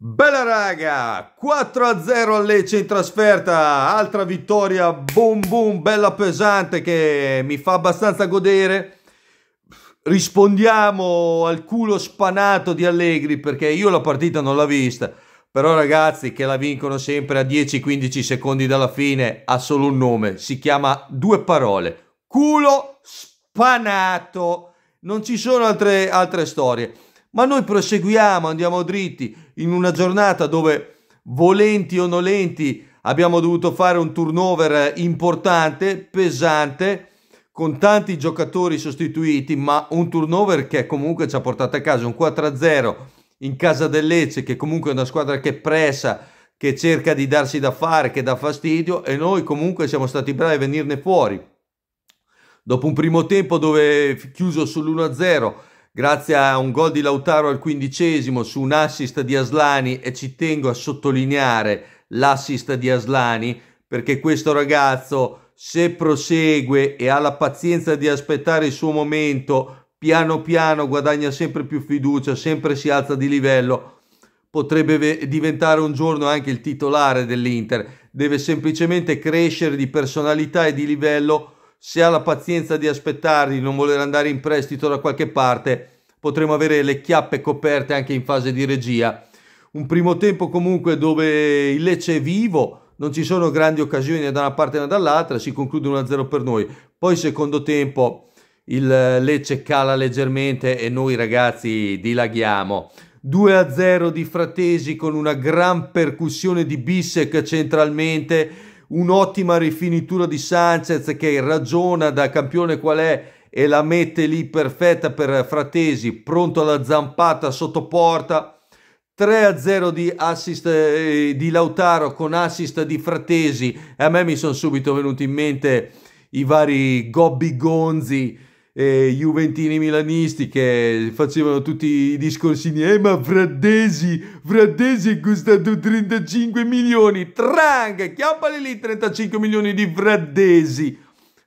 Bella raga, 4-0 a Lecce in trasferta, altra vittoria, boom boom, bella pesante che mi fa abbastanza godere. Rispondiamo al culo spanato di Allegri perché io la partita non l'ho vista, però ragazzi che la vincono sempre a 10-15 secondi dalla fine ha solo un nome, si chiama due parole, culo spanato, non ci sono altre, altre storie. Ma noi proseguiamo, andiamo dritti in una giornata dove volenti o nolenti abbiamo dovuto fare un turnover importante, pesante, con tanti giocatori sostituiti, ma un turnover che comunque ci ha portato a casa un 4-0 in casa del Lecce, che comunque è una squadra che pressa, che cerca di darsi da fare, che dà fastidio e noi comunque siamo stati bravi a venirne fuori. Dopo un primo tempo dove chiuso sull'1-0 grazie a un gol di Lautaro al quindicesimo su un assist di Aslani e ci tengo a sottolineare l'assist di Aslani perché questo ragazzo se prosegue e ha la pazienza di aspettare il suo momento piano piano guadagna sempre più fiducia sempre si alza di livello potrebbe diventare un giorno anche il titolare dell'Inter deve semplicemente crescere di personalità e di livello se ha la pazienza di aspettare, di non voler andare in prestito da qualche parte, potremo avere le chiappe coperte anche in fase di regia. Un primo tempo comunque dove il Lecce è vivo, non ci sono grandi occasioni da una parte né dall'altra, si conclude 1-0 per noi. Poi secondo tempo il Lecce cala leggermente e noi ragazzi dilaghiamo. 2-0 di Fratesi con una gran percussione di Bissek centralmente un'ottima rifinitura di Sanchez che ragiona da campione qual è e la mette lì perfetta per Fratesi, pronto alla zampata sotto porta. 3-0 di assist eh, di Lautaro con assist di Fratesi. E a me mi sono subito venuti in mente i vari Gobbi Gonzi eh, juventini milanisti che facevano tutti i discorsini eh ma Fraddesi Fraddesi è costato 35 milioni trang chiappali lì 35 milioni di Fraddesi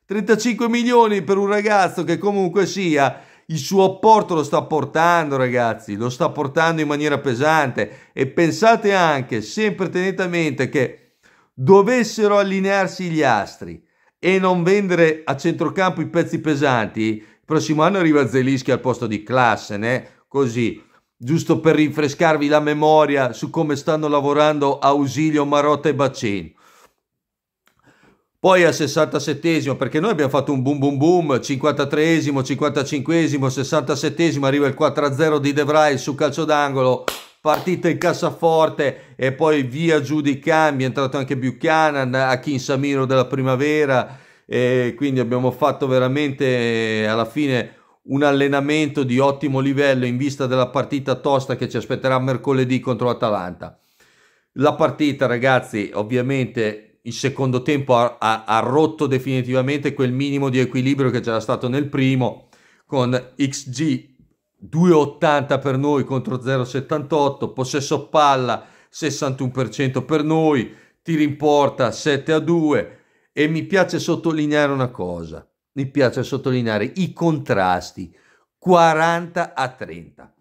35 milioni per un ragazzo che comunque sia il suo apporto lo sta portando ragazzi, lo sta portando in maniera pesante e pensate anche, sempre tenete a mente che dovessero allinearsi gli astri e non vendere a centrocampo i pezzi pesanti, il prossimo anno arriva Zelischi al posto di Klassen, eh? così, giusto per rinfrescarvi la memoria su come stanno lavorando Ausilio, Marotta e Baccini. Poi al 67 esimo perché noi abbiamo fatto un boom boom boom, 53esimo, 55esimo, 67esimo, arriva il 4-0 di De Vrij su calcio d'angolo, partita in cassaforte e poi via giù di cambi, è entrato anche Buchanan, Akin Samiro della primavera e quindi abbiamo fatto veramente eh, alla fine un allenamento di ottimo livello in vista della partita tosta che ci aspetterà mercoledì contro l'Atalanta. La partita ragazzi ovviamente il secondo tempo ha, ha, ha rotto definitivamente quel minimo di equilibrio che c'era stato nel primo con XG 2,80 per noi contro 0,78, possesso palla 61% per noi, tiri in porta 7 a 2 e mi piace sottolineare una cosa, mi piace sottolineare i contrasti 40 a 30.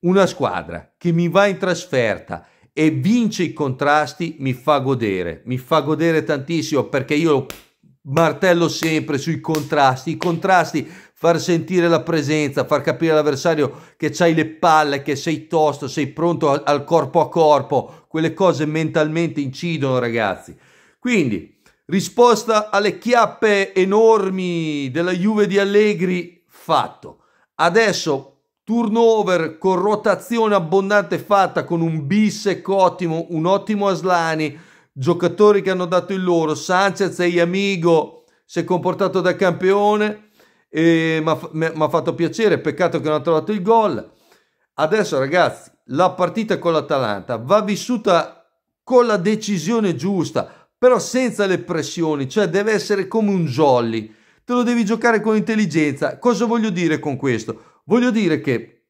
Una squadra che mi va in trasferta e vince i contrasti mi fa godere, mi fa godere tantissimo perché io martello sempre sui contrasti, i contrasti, far sentire la presenza, far capire all'avversario che c'hai le palle, che sei tosto, sei pronto al, al, corpo a corpo, quelle cose mentalmente incidono ragazzi. Quindi, risposta alle chiappe enormi della Juve di Allegri, fatto. Adesso turnover con rotazione abbondante fatta con un bis ottimo, un ottimo Aslani, giocatori che hanno dato il loro, Sanchez e Iamigo si è comportato da campione e mi ha fatto piacere, peccato che non ha trovato il gol. Adesso ragazzi, la partita con l'Atalanta va vissuta con la decisione giusta, però senza le pressioni, cioè deve essere come un jolly, te lo devi giocare con intelligenza. Cosa voglio dire con questo? Voglio dire che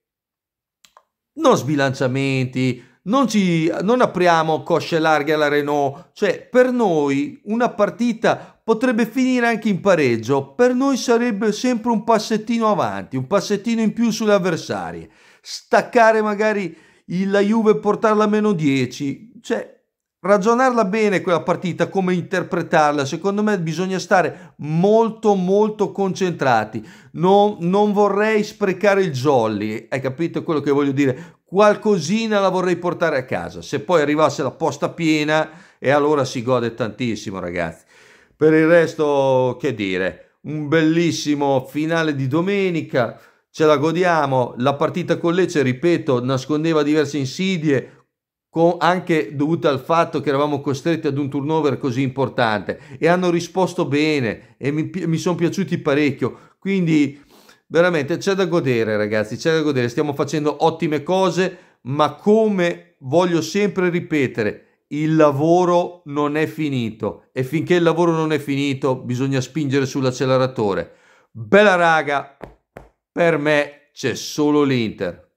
non sbilanciamenti, non, ci, non apriamo cosce larghe alla Renault, cioè per noi una partita potrebbe finire anche in pareggio, per noi sarebbe sempre un passettino avanti, un passettino in più sulle avversarie, staccare magari la Juve e portarla a meno 10, cioè ragionarla bene quella partita, come interpretarla, secondo me bisogna stare molto molto concentrati, non, non vorrei sprecare il jolly, hai capito quello che voglio dire? Qualcosina la vorrei portare a casa, se poi arrivasse la posta piena e allora si gode tantissimo ragazzi. Per il resto che dire, un bellissimo finale di domenica, ce la godiamo, la partita con Lecce, ripeto, nascondeva diverse insidie, anche dovute al fatto che eravamo costretti ad un turnover così importante e hanno risposto bene e mi, mi sono piaciuti parecchio. Quindi veramente c'è da godere ragazzi, c'è da godere, stiamo facendo ottime cose, ma come voglio sempre ripetere, il lavoro non è finito e finché il lavoro non è finito bisogna spingere sull'acceleratore. Bella raga, per me c'è solo l'Inter.